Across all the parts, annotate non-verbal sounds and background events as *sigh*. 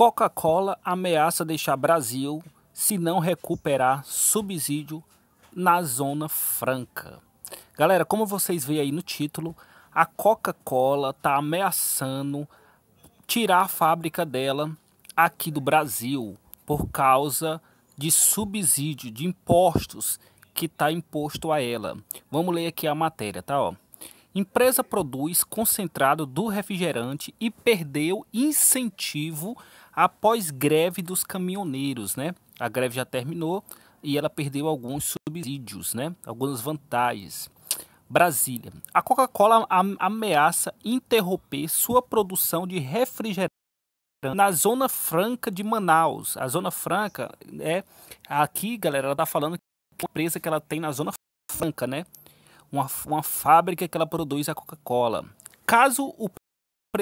Coca-Cola ameaça deixar Brasil se não recuperar subsídio na Zona Franca. Galera, como vocês veem aí no título, a Coca-Cola está ameaçando tirar a fábrica dela aqui do Brasil por causa de subsídio, de impostos que está imposto a ela. Vamos ler aqui a matéria, tá? Ó. Empresa produz concentrado do refrigerante e perdeu incentivo após greve dos caminhoneiros, né? A greve já terminou e ela perdeu alguns subsídios, né? Algumas vantagens. Brasília. A Coca-Cola ameaça interromper sua produção de refrigerante na Zona Franca de Manaus. A Zona Franca é aqui, galera, ela tá falando que é uma empresa que ela tem na Zona Franca, né? uma, uma fábrica que ela produz a Coca-Cola. Caso o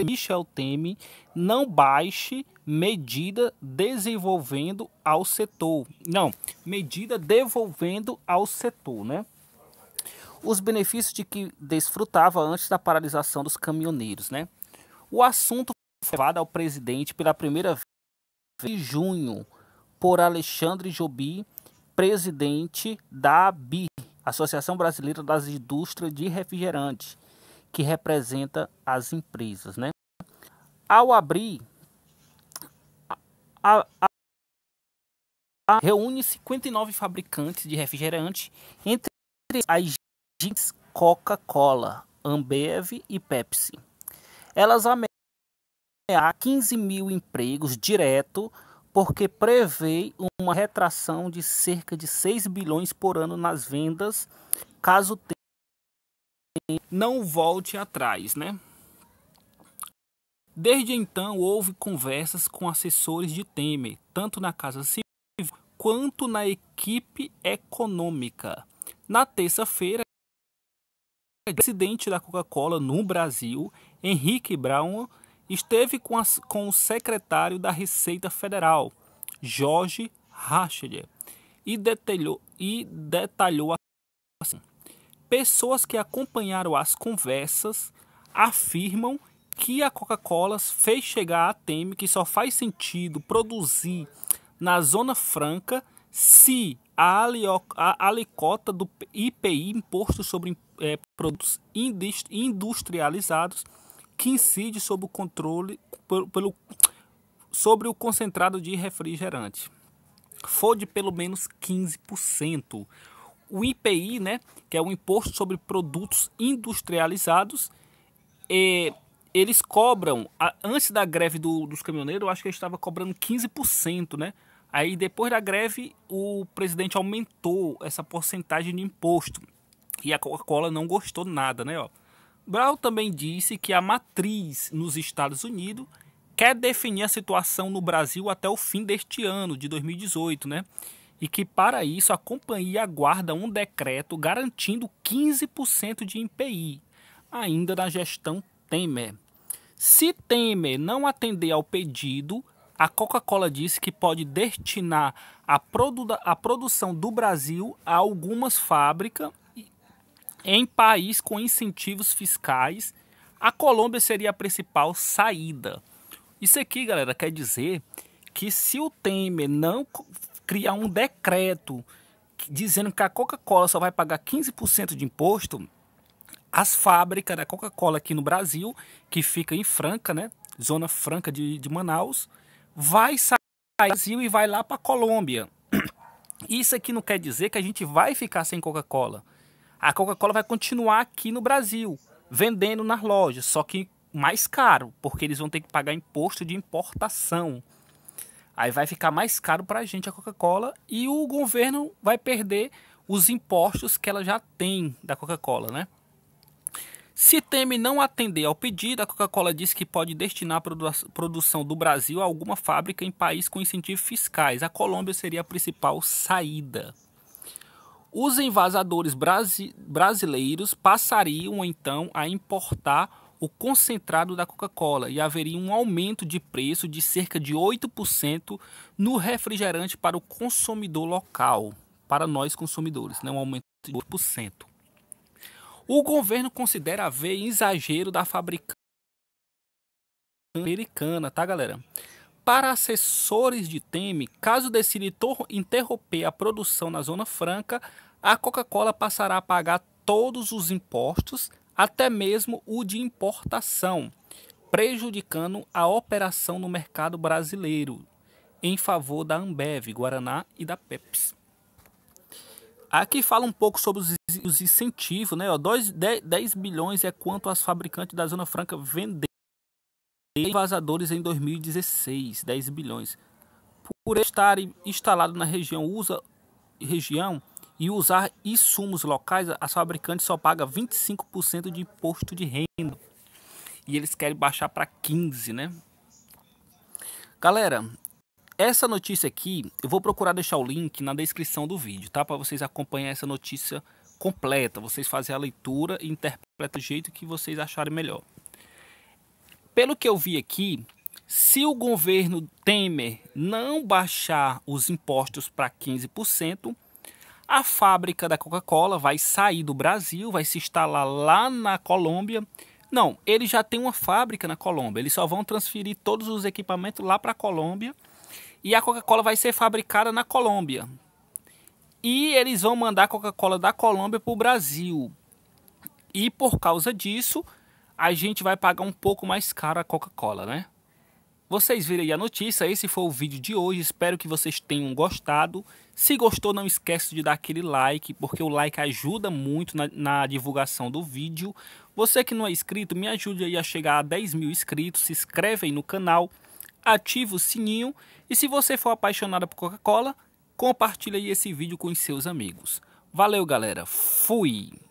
Michel Temer não baixe medida desenvolvendo ao setor. Não, medida devolvendo ao setor, né? Os benefícios de que desfrutava antes da paralisação dos caminhoneiros, né? O assunto foi levado ao presidente pela primeira vez em junho por Alexandre Jobim, presidente da BIR, Associação Brasileira das Indústrias de Refrigerantes, que representa as empresas. Né? Ao abrir, a, a, a reúne 59 fabricantes de refrigerantes, entre as gigantes Coca-Cola, Ambev e Pepsi. Elas ameaçam 15 mil empregos direto porque prevê uma retração de cerca de 6 bilhões por ano nas vendas, caso o não volte atrás, né? Desde então, houve conversas com assessores de Temer, tanto na Casa Civil quanto na equipe econômica. Na terça-feira, o presidente da Coca-Cola no Brasil, Henrique Brown, esteve com, as, com o secretário da Receita Federal, Jorge Rachelier, e detalhou, e detalhou assim: pessoas que acompanharam as conversas afirmam que a Coca-Cola fez chegar a Teme que só faz sentido produzir na Zona Franca se a, alíquota do IPI, Imposto sobre é, Produtos Industrializados, que incide sobre o controle pelo, sobre o concentrado de refrigerante. For de pelo menos 15%. O IPI, né, que é o Imposto sobre Produtos Industrializados, é, eles cobram, antes da greve do, dos caminhoneiros, eu acho que eles estavam cobrando 15%, né? Aí depois da greve, o presidente aumentou essa porcentagem de imposto. E a Coca-Cola não gostou nada, né? Ó. Brown também disse que a matriz nos Estados Unidos quer definir a situação no Brasil até o fim deste ano, de 2018, né? E que para isso a companhia aguarda um decreto garantindo 15% de IPI, ainda na gestão Temer. Se Temer não atender ao pedido, a Coca-Cola disse que pode destinar a, produ a produção do Brasil a algumas fábricas em país com incentivos fiscais, a Colômbia seria a principal saída. Isso aqui, galera, quer dizer que se o Temer não criar um decreto dizendo que a Coca-Cola só vai pagar 15% de imposto, as fábricas da Coca-Cola aqui no Brasil, que fica em Franca, né? Zona Franca de, de Manaus, vai sair do Brasil e vai lá para a Colômbia. *clears throat* Isso aqui não quer dizer que a gente vai ficar sem Coca-Cola a Coca-Cola vai continuar aqui no Brasil, vendendo nas lojas, só que mais caro, porque eles vão ter que pagar imposto de importação. Aí vai ficar mais caro para a gente a Coca-Cola e o governo vai perder os impostos que ela já tem da Coca-Cola, né? Se teme não atender ao pedido, a Coca-Cola diz que pode destinar a produ produção do Brasil a alguma fábrica em país com incentivos fiscais. A Colômbia seria a principal saída. Os invasadores brasi brasileiros passariam então a importar o concentrado da Coca-Cola e haveria um aumento de preço de cerca de 8% no refrigerante para o consumidor local, para nós consumidores, né? um aumento de 8%. O governo considera haver exagero da fabricante americana, tá galera? Para assessores de Teme, caso decida interromper a produção na Zona Franca, a Coca-Cola passará a pagar todos os impostos, até mesmo o de importação, prejudicando a operação no mercado brasileiro, em favor da Ambev, Guaraná e da Pepsi. Aqui fala um pouco sobre os, incentivos, né? Ó, 10, 10 bilhões é quanto as fabricantes da Zona Franca venderam vazadores em 2016, 10 bilhões. Por estarem instalados na região USA, região e usar insumos locais, as fabricantes só pagam 25% de imposto de renda. E eles querem baixar para 15, né? Galera, essa notícia aqui, eu vou procurar deixar o link na descrição do vídeo, tá? Para vocês acompanhar essa notícia completa, vocês fazem a leitura e interpretam do jeito que vocês acharem melhor. Pelo que eu vi aqui, se o governo Temer não baixar os impostos para 15%, a fábrica da Coca-Cola vai sair do Brasil, vai se instalar lá na Colômbia. Não, ele já tem uma fábrica na Colômbia. Eles só vão transferir todos os equipamentos lá para a Colômbia. E a Coca-Cola vai ser fabricada na Colômbia. E eles vão mandar a Coca-Cola da Colômbia para o Brasil. E por causa disso, a gente vai pagar um pouco mais caro a Coca-Cola, né? Vocês viram aí a notícia, esse foi o vídeo de hoje, espero que vocês tenham gostado. Se gostou, não esquece de dar aquele like, porque o like ajuda muito na, na divulgação do vídeo. Você que não é inscrito, me ajude aí a chegar a 10 mil inscritos, se inscreve aí no canal, ativa o sininho. E se você for apaixonada por Coca-Cola, compartilhe esse vídeo com os seus amigos. Valeu galera, fui!